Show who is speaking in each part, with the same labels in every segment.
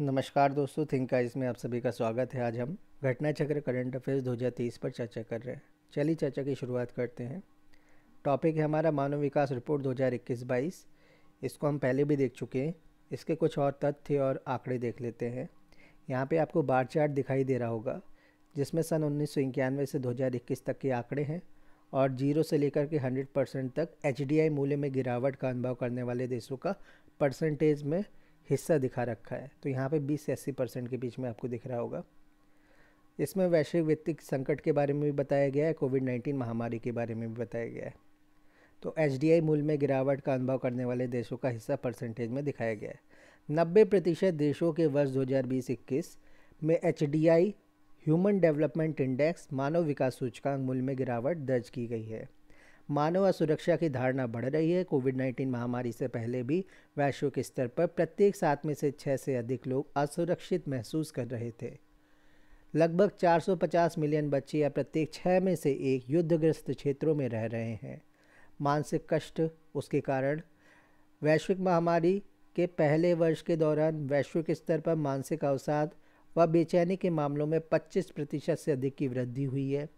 Speaker 1: नमस्कार दोस्तों think eyes में आप सभी का स्वागत है आज हम घटना चक्र करंट अफेयर्स तेईस पर चर्चा कर रहे हैं चलिए चर्चा की शुरुआत करते हैं टॉपिक है हमारा मानव विकास रिपोर्ट 2021 बाईस इसको हम पहले भी देख चुके हैं इसके कुछ और तथ्य और आंकड़े देख लेते हैं यहाँ पे आपको बार चार्ट दिखाई दे रहा होगा जिसमें सन उन्नीस से इक्कीस तक के आंकड़े हैं और जीरो से लेकर के हंड्रेड परसेंट तक एच मूल्य में गिरावट का अनुभव करने वाले देशों का परसेंटेज में हिस्सा दिखा रखा है तो यहाँ पे 20 से 80 परसेंट के बीच में आपको दिख रहा होगा इसमें वैश्विक वित्तीय संकट के बारे में भी बताया गया है कोविड 19 महामारी के बारे में भी बताया गया है तो एच मूल्य में गिरावट का अनुभव करने वाले देशों का हिस्सा परसेंटेज में दिखाया गया है नब्बे प्रतिशत देशों के वर्ष दो में एच ह्यूमन डेवलपमेंट इंडेक्स मानव विकास सूचकांक मूल्य में गिरावट दर्ज की गई है मानव असुरक्षा की धारणा बढ़ रही है कोविड 19 महामारी से पहले भी वैश्विक स्तर पर प्रत्येक सात में से छः से अधिक लोग असुरक्षित महसूस कर रहे थे लगभग 450 मिलियन बच्चे या प्रत्येक छः में से एक युद्धग्रस्त क्षेत्रों में रह रहे हैं मानसिक कष्ट उसके कारण वैश्विक महामारी के पहले वर्ष के दौरान वैश्विक स्तर पर मानसिक अवसाद व बेचैनी के मामलों में 25 प्रतिशत से अधिक की वृद्धि हुई है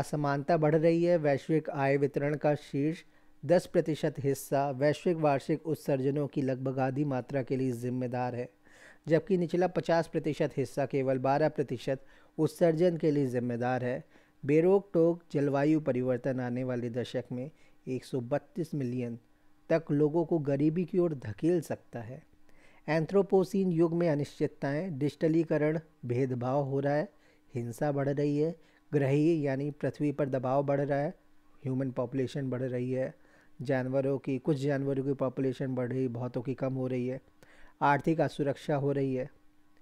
Speaker 1: असमानता बढ़ रही है वैश्विक आय वितरण का शीर्ष दस प्रतिशत हिस्सा वैश्विक वार्षिक उत्सर्जनों की लगभग आधी मात्रा के लिए जिम्मेदार है जबकि निचला पचास प्रतिशत हिस्सा केवल बारह प्रतिशत उत्सर्जन के लिए जिम्मेदार है बेरोक टोक जलवायु परिवर्तन आने वाले दशक में 132 मिलियन तक लोगों को गरीबी की ओर धकेल सकता है एंथ्रोपोसिन युग में अनिश्चितताएं डिजिटलीकरण भेदभाव हो रहा है हिंसा बढ़ रही है ग्रही यानी पृथ्वी पर दबाव बढ़ रहा है ह्यूमन पॉपुलेशन बढ़ रही है जानवरों की कुछ जानवरों की पॉपुलेशन बढ़ रही बहुतों की कम हो रही है आर्थिक असुरक्षा हो रही है